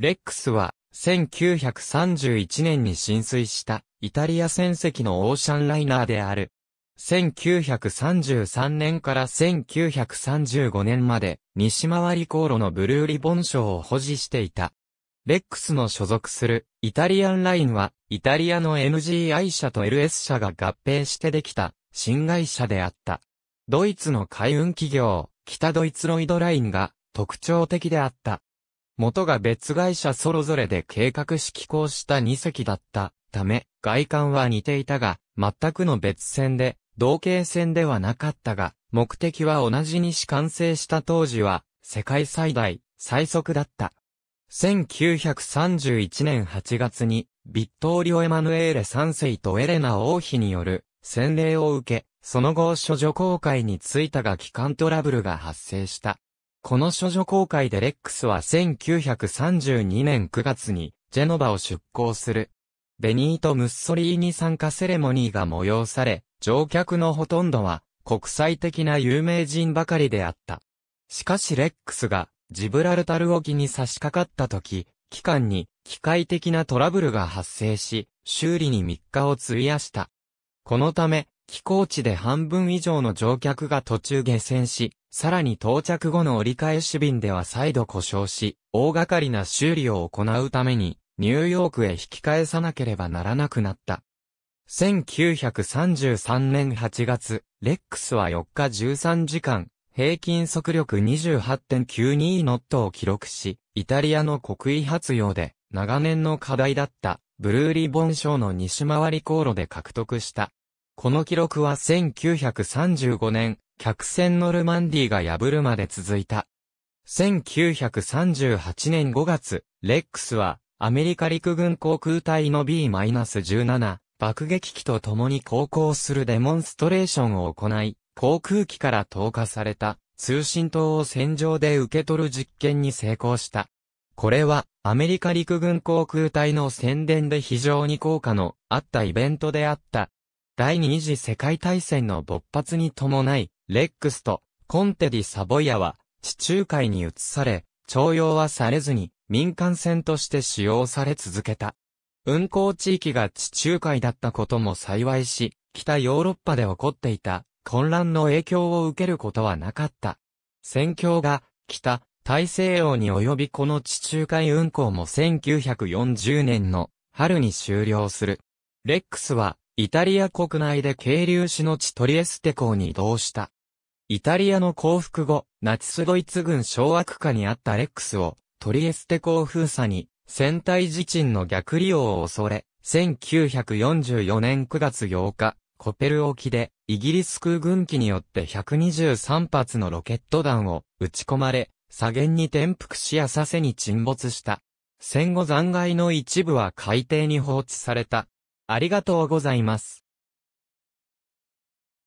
レックスは、1931年に浸水したイタリア船籍のオーシャンライナーである。1933年から1935年まで西回り航路のブルーリボン賞を保持していた。レックスの所属するイタリアンラインはイタリアの NGI 社と LS 社が合併してできた新会社であった。ドイツの海運企業、北ドイツロイドラインが特徴的であった。元が別会社それぞれで計画し寄港した2隻だったため、外観は似ていたが、全くの別線で、同型線ではなかったが、目的は同じにし完成した当時は、世界最大、最速だった。1931年8月に、ビットーリオ・エマヌエーレ3世とエレナ王妃による洗礼を受け、その後処女公開に着いたが機関トラブルが発生した。この処女公開でレックスは1932年9月にジェノバを出港する。ベニート・ムッソリーニ参加セレモニーが催され、乗客のほとんどは国際的な有名人ばかりであった。しかしレックスがジブラルタル沖に差し掛かった時、機関に機械的なトラブルが発生し、修理に3日を費やした。このため、寄港地で半分以上の乗客が途中下船し、さらに到着後の折り返し便では再度故障し、大掛かりな修理を行うために、ニューヨークへ引き返さなければならなくなった。1933年8月、レックスは4日13時間、平均速力28.92ノットを記録し、イタリアの国威発揚で、長年の課題だった、ブルーリボン賞の西回り航路で獲得した。この記録は1935年、客船ノルマンディが破るまで続いた。1938年5月、レックスは、アメリカ陸軍航空隊の B-17 爆撃機と共に航行するデモンストレーションを行い、航空機から投下された通信塔を戦場で受け取る実験に成功した。これは、アメリカ陸軍航空隊の宣伝で非常に効果のあったイベントであった。第二次世界大戦の勃発に伴い、レックスとコンテディ・サボイアは地中海に移され、徴用はされずに民間船として使用され続けた。運航地域が地中海だったことも幸いし、北ヨーロッパで起こっていた混乱の影響を受けることはなかった。戦況が北、大西洋に及びこの地中海運航も1940年の春に終了する。レックスはイタリア国内で渓流市の地トリエステ港に移動した。イタリアの降伏後、ナチスドイツ軍掌握下にあったレックスを、トリエステ港封鎖に、戦隊自沈の逆利用を恐れ、1944年9月8日、コペル沖で、イギリス空軍機によって123発のロケット弾を撃ち込まれ、左舷に転覆し浅瀬に沈没した。戦後残骸の一部は海底に放置された。ありがとうございます。